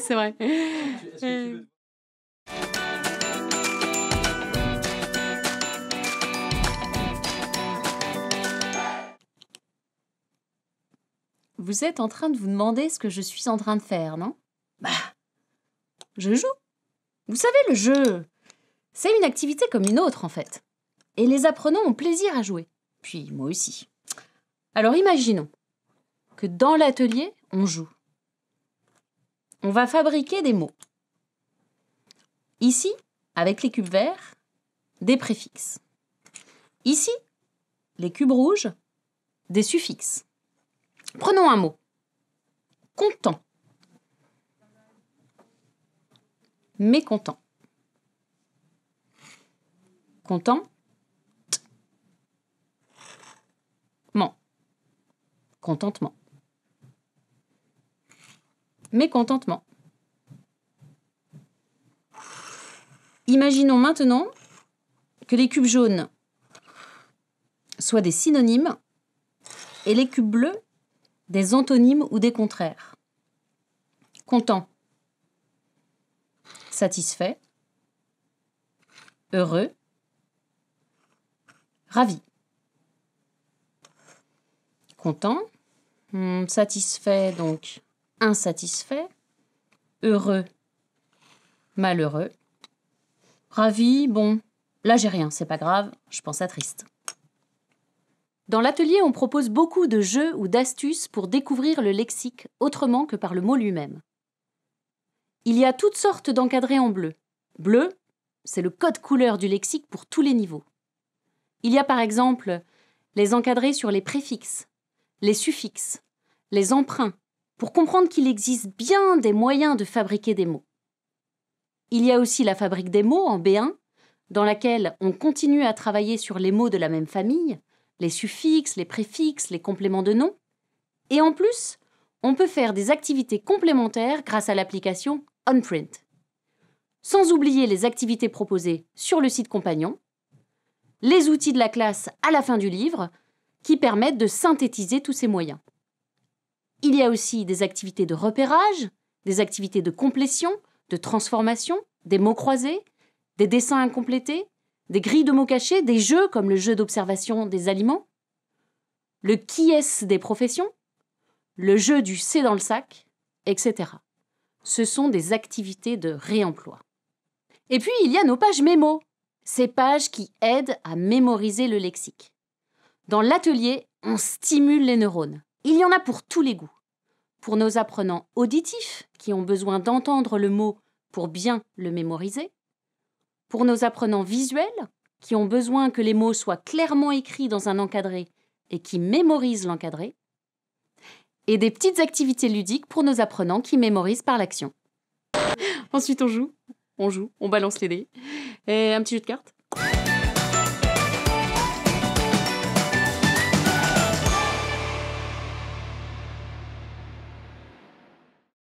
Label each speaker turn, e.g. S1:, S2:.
S1: c'est vrai. Euh. Vous êtes en train de vous demander ce que je suis en train de faire, non Bah, je joue. Vous savez, le jeu, c'est une activité comme une autre en fait. Et les apprenants ont plaisir à jouer. Puis moi aussi. Alors imaginons que dans l'atelier, on joue on va fabriquer des mots. Ici, avec les cubes verts, des préfixes. Ici, les cubes rouges, des suffixes. Prenons un mot. Content. Mécontent. Content. Ment. Contentement mécontentement. Imaginons maintenant que les cubes jaunes soient des synonymes et les cubes bleus des antonymes ou des contraires. Content, satisfait, heureux, ravi. Content, hmm, satisfait donc insatisfait, heureux, malheureux, ravi, bon, là j'ai rien, c'est pas grave, je pense à triste. Dans l'atelier, on propose beaucoup de jeux ou d'astuces pour découvrir le lexique autrement que par le mot lui-même. Il y a toutes sortes d'encadrés en bleu. Bleu, c'est le code couleur du lexique pour tous les niveaux. Il y a par exemple les encadrés sur les préfixes, les suffixes, les emprunts, pour comprendre qu'il existe bien des moyens de fabriquer des mots. Il y a aussi la fabrique des mots en B1, dans laquelle on continue à travailler sur les mots de la même famille, les suffixes, les préfixes, les compléments de nom. Et en plus, on peut faire des activités complémentaires grâce à l'application OnPrint. Sans oublier les activités proposées sur le site compagnon, les outils de la classe à la fin du livre qui permettent de synthétiser tous ces moyens. Il y a aussi des activités de repérage, des activités de complétion, de transformation, des mots croisés, des dessins incomplétés, des grilles de mots cachés, des jeux comme le jeu d'observation des aliments, le qui est ce des professions, le jeu du C dans le sac, etc. Ce sont des activités de réemploi. Et puis il y a nos pages mémo, ces pages qui aident à mémoriser le lexique. Dans l'atelier, on stimule les neurones. Il y en a pour tous les goûts. Pour nos apprenants auditifs, qui ont besoin d'entendre le mot pour bien le mémoriser. Pour nos apprenants visuels, qui ont besoin que les mots soient clairement écrits dans un encadré et qui mémorisent l'encadré. Et des petites activités ludiques pour nos apprenants qui mémorisent par l'action. Ensuite, on joue, on joue, on balance les dés. Et un petit jeu de cartes.